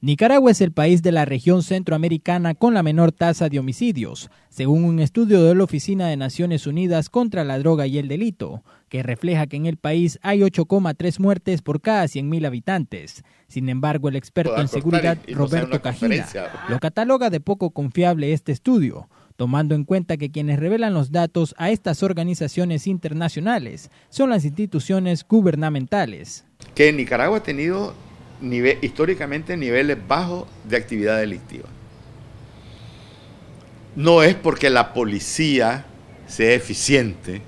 Nicaragua es el país de la región centroamericana con la menor tasa de homicidios, según un estudio de la Oficina de Naciones Unidas contra la Droga y el Delito, que refleja que en el país hay 8,3 muertes por cada 100.000 habitantes. Sin embargo, el experto en seguridad Roberto Cajina lo cataloga de poco confiable este estudio, tomando en cuenta que quienes revelan los datos a estas organizaciones internacionales son las instituciones gubernamentales. Que Nicaragua ha tenido históricamente niveles bajos de actividad delictiva. No es porque la policía sea eficiente,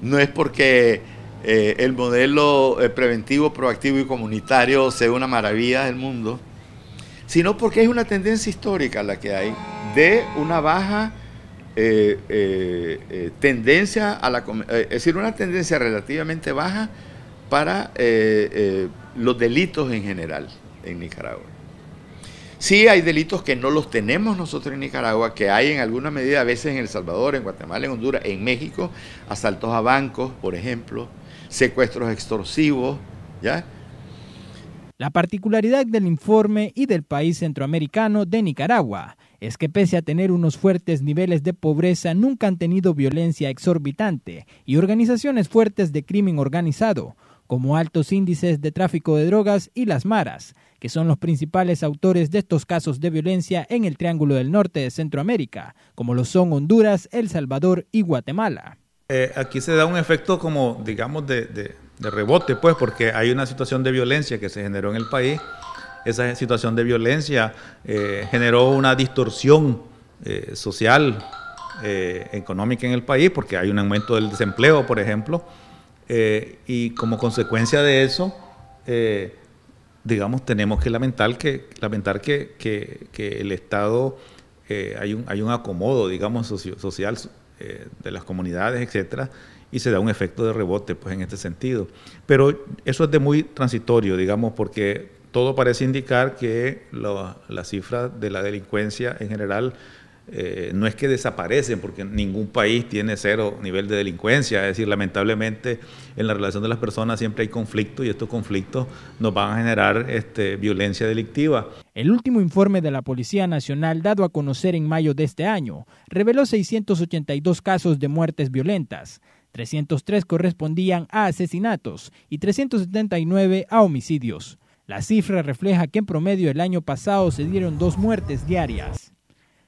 no es porque eh, el modelo eh, preventivo, proactivo y comunitario sea una maravilla del mundo, sino porque es una tendencia histórica la que hay de una baja eh, tendencia a la... es decir, una tendencia relativamente baja para los delitos en general en Nicaragua. Sí hay delitos que no los tenemos nosotros en Nicaragua, que hay en alguna medida a veces en El Salvador, en Guatemala, en Honduras, en México, asaltos a bancos, por ejemplo, secuestros extorsivos, ¿ya? La particularidad del informe y del país centroamericano de Nicaragua es que pese a tener unos fuertes niveles de pobreza, nunca han tenido violencia exorbitante y organizaciones fuertes de crimen organizado, como altos índices de tráfico de drogas y las maras, que son los principales autores de estos casos de violencia en el Triángulo del Norte de Centroamérica, como lo son Honduras, El Salvador y Guatemala. Eh, aquí se da un efecto como, digamos, de, rebote, pues, porque hay una situación de violencia que se generó en el país. Esa situación de violencia eh, generó una distorsión eh, social, económica en el país, porque hay un aumento del desempleo, por ejemplo, eh, y como consecuencia de eso, eh, digamos, tenemos que lamentar que, lamentar que, el Estado, eh, hay, un, hay un acomodo, digamos, social de las comunidades, etcétera, y se da un efecto de rebote, pues en este sentido. Pero eso es de muy transitorio, digamos, porque todo parece indicar que lo, la cifra de la delincuencia en general eh, no es que desaparecen, porque ningún país tiene cero nivel de delincuencia. Es decir, lamentablemente en la relación de las personas siempre hay conflictos y estos conflictos nos van a generar este, violencia delictiva. El último informe de la Policía Nacional dado a conocer en mayo de este año reveló 682 casos de muertes violentas. 303 correspondían a asesinatos y 379 a homicidios. La cifra refleja que en promedio el año pasado se dieron dos muertes diarias.